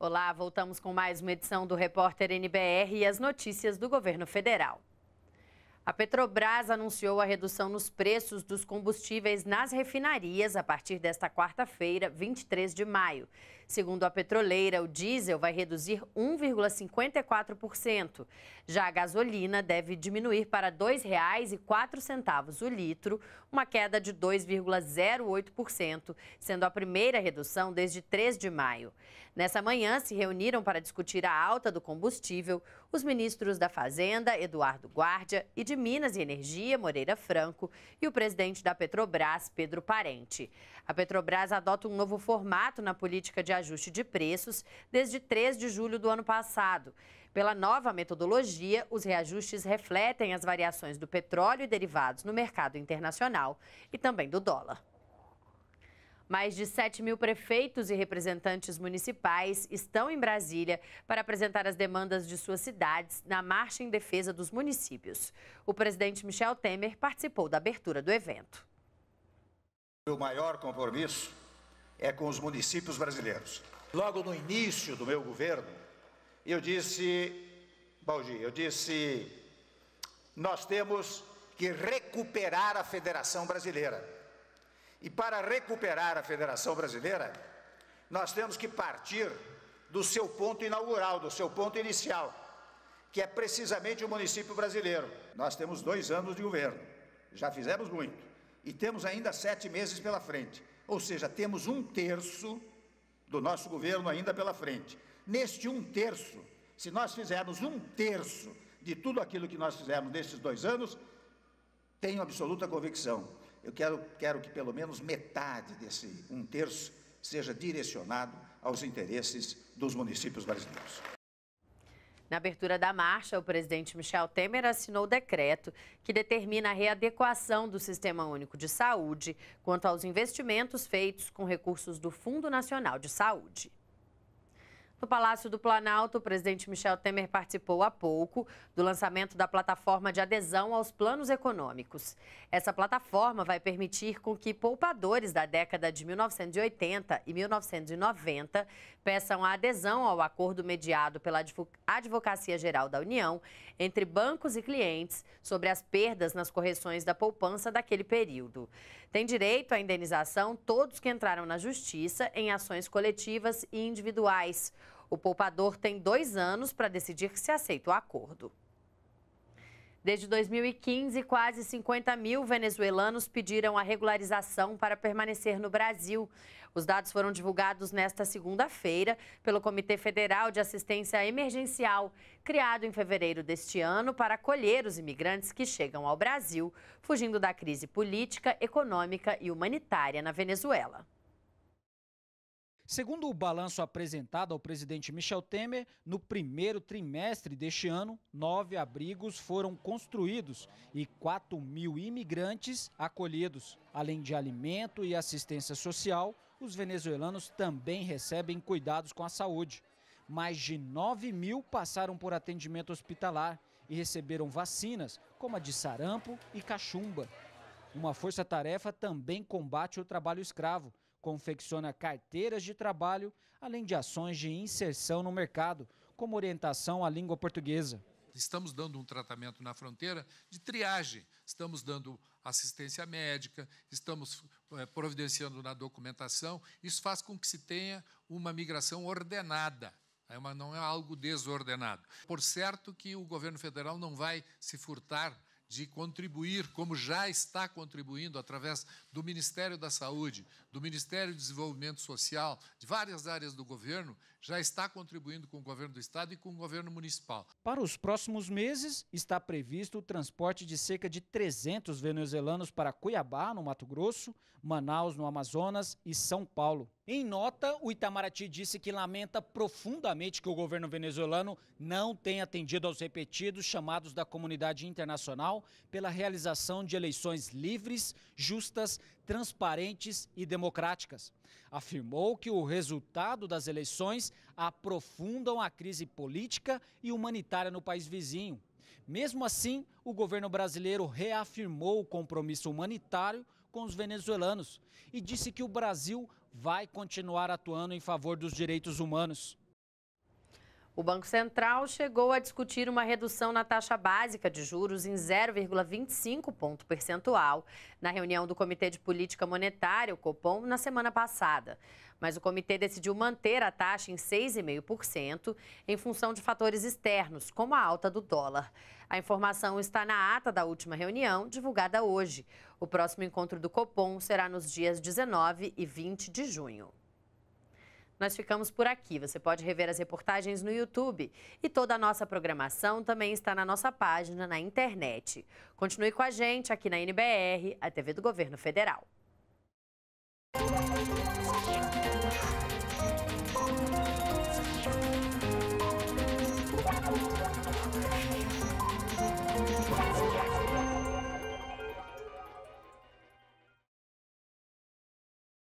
Olá, voltamos com mais uma edição do Repórter NBR e as notícias do governo federal. A Petrobras anunciou a redução nos preços dos combustíveis nas refinarias a partir desta quarta-feira, 23 de maio. Segundo a petroleira, o diesel vai reduzir 1,54%. Já a gasolina deve diminuir para R$ 2,04 o litro, uma queda de 2,08%, sendo a primeira redução desde 3 de maio. Nessa manhã, se reuniram para discutir a alta do combustível os ministros da Fazenda, Eduardo Guardia, e de Minas e Energia, Moreira Franco, e o presidente da Petrobras, Pedro Parente. A Petrobras adota um novo formato na política de ajuste de preços desde 3 de julho do ano passado. Pela nova metodologia, os reajustes refletem as variações do petróleo e derivados no mercado internacional e também do dólar. Mais de 7 mil prefeitos e representantes municipais estão em Brasília para apresentar as demandas de suas cidades na Marcha em Defesa dos Municípios. O presidente Michel Temer participou da abertura do evento. O maior compromisso é com os municípios brasileiros. Logo no início do meu governo, eu disse, Baldi, eu disse, nós temos que recuperar a Federação Brasileira. E para recuperar a Federação Brasileira, nós temos que partir do seu ponto inaugural, do seu ponto inicial, que é precisamente o município brasileiro. Nós temos dois anos de governo, já fizemos muito, e temos ainda sete meses pela frente. Ou seja, temos um terço do nosso governo ainda pela frente. Neste um terço, se nós fizermos um terço de tudo aquilo que nós fizemos nesses dois anos, tenho absoluta convicção. Eu quero, quero que pelo menos metade desse um terço seja direcionado aos interesses dos municípios brasileiros. Na abertura da marcha, o presidente Michel Temer assinou o decreto que determina a readequação do Sistema Único de Saúde quanto aos investimentos feitos com recursos do Fundo Nacional de Saúde. No Palácio do Planalto, o presidente Michel Temer participou há pouco do lançamento da plataforma de adesão aos planos econômicos. Essa plataforma vai permitir com que poupadores da década de 1980 e 1990 peçam a adesão ao acordo mediado pela Advocacia Geral da União entre bancos e clientes sobre as perdas nas correções da poupança daquele período. Tem direito à indenização todos que entraram na justiça em ações coletivas e individuais o poupador tem dois anos para decidir se aceita o acordo. Desde 2015, quase 50 mil venezuelanos pediram a regularização para permanecer no Brasil. Os dados foram divulgados nesta segunda-feira pelo Comitê Federal de Assistência Emergencial, criado em fevereiro deste ano para acolher os imigrantes que chegam ao Brasil, fugindo da crise política, econômica e humanitária na Venezuela. Segundo o balanço apresentado ao presidente Michel Temer, no primeiro trimestre deste ano, nove abrigos foram construídos e 4 mil imigrantes acolhidos. Além de alimento e assistência social, os venezuelanos também recebem cuidados com a saúde. Mais de 9 mil passaram por atendimento hospitalar e receberam vacinas, como a de sarampo e cachumba. Uma força-tarefa também combate o trabalho escravo confecciona carteiras de trabalho, além de ações de inserção no mercado, como orientação à língua portuguesa. Estamos dando um tratamento na fronteira de triagem, estamos dando assistência médica, estamos eh, providenciando na documentação. Isso faz com que se tenha uma migração ordenada. É não é algo desordenado. Por certo que o governo federal não vai se furtar de contribuir, como já está contribuindo através do Ministério da Saúde, do Ministério do Desenvolvimento Social, de várias áreas do governo, já está contribuindo com o governo do estado e com o governo municipal. Para os próximos meses, está previsto o transporte de cerca de 300 venezuelanos para Cuiabá, no Mato Grosso, Manaus, no Amazonas e São Paulo. Em nota, o Itamaraty disse que lamenta profundamente que o governo venezuelano não tenha atendido aos repetidos chamados da comunidade internacional pela realização de eleições livres, justas, transparentes e democráticas. Afirmou que o resultado das eleições aprofundam a crise política e humanitária no país vizinho. Mesmo assim, o governo brasileiro reafirmou o compromisso humanitário com os venezuelanos e disse que o Brasil vai continuar atuando em favor dos direitos humanos. O Banco Central chegou a discutir uma redução na taxa básica de juros em 0,25 ponto percentual na reunião do Comitê de Política Monetária, o Copom, na semana passada. Mas o comitê decidiu manter a taxa em 6,5% em função de fatores externos, como a alta do dólar. A informação está na ata da última reunião, divulgada hoje. O próximo encontro do Copom será nos dias 19 e 20 de junho. Nós ficamos por aqui. Você pode rever as reportagens no YouTube. E toda a nossa programação também está na nossa página na internet. Continue com a gente aqui na NBR, a TV do Governo Federal.